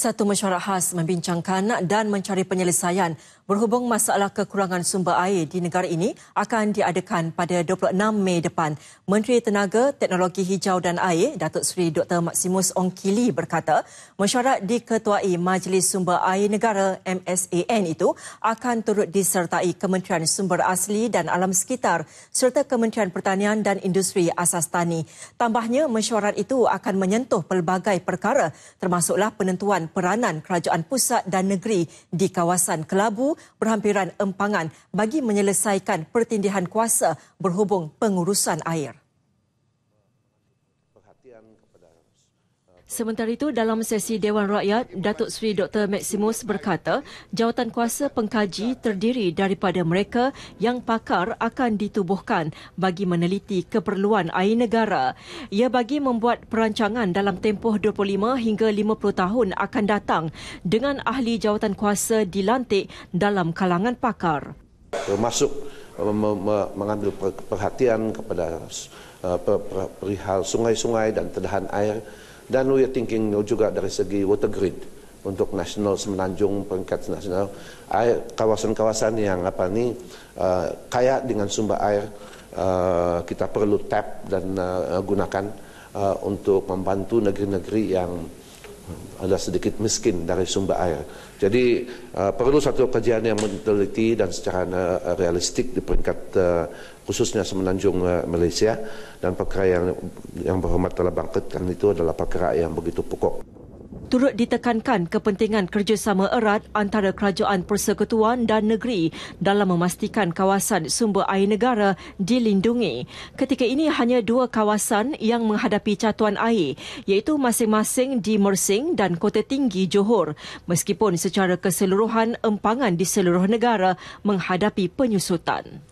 Satu mesyuarat khas membincangkan dan mencari penyelesaian berhubung masalah kekurangan sumber air di negara ini akan diadakan pada 26 Mei depan. Menteri Tenaga, Teknologi Hijau dan Air, Datuk Seri Dr. Maximus Ong berkata, mesyuarat diketuai Majlis Sumber Air Negara MSAN itu akan turut disertai Kementerian Sumber Asli dan Alam Sekitar serta Kementerian Pertanian dan Industri Asas Tani. Tambahnya, mesyuarat itu akan menyentuh pelbagai perkara termasuklah penentuan peranan kerajaan pusat dan negeri di kawasan Kelabu berhampiran Empangan bagi menyelesaikan pertindihan kuasa berhubung pengurusan air. Sementara itu, dalam sesi Dewan Rakyat, Datuk Sri Dr. Maximus berkata, jawatan kuasa pengkaji terdiri daripada mereka yang pakar akan ditubuhkan bagi meneliti keperluan air negara. Ia bagi membuat perancangan dalam tempoh 25 hingga 50 tahun akan datang dengan ahli jawatan kuasa dilantik dalam kalangan pakar. Termasuk uh, mengambil perhatian kepada uh, perihal sungai-sungai dan terdahan air dan we are thinking juga dari segi water grid untuk nasional semenanjung peringkat nasional air, kawasan-kawasan yang apa ni uh, eh, kaya dengan sumber air uh, kita perlu tap dan uh, gunakan uh, untuk membantu negeri-negeri yang ada sedikit miskin dari sumber air. Jadi uh, perlu satu kajian yang meneliti dan secara uh, realistik di peringkat uh, khususnya semenanjung uh, Malaysia dan perkara yang yang berhormat telah bangkitkan itu adalah perkara yang begitu pokok turut ditekankan kepentingan kerjasama erat antara kerajaan persekutuan dan negeri dalam memastikan kawasan sumber air negara dilindungi. Ketika ini hanya dua kawasan yang menghadapi catuan air iaitu masing-masing di Mersing dan Kota Tinggi Johor meskipun secara keseluruhan empangan di seluruh negara menghadapi penyusutan.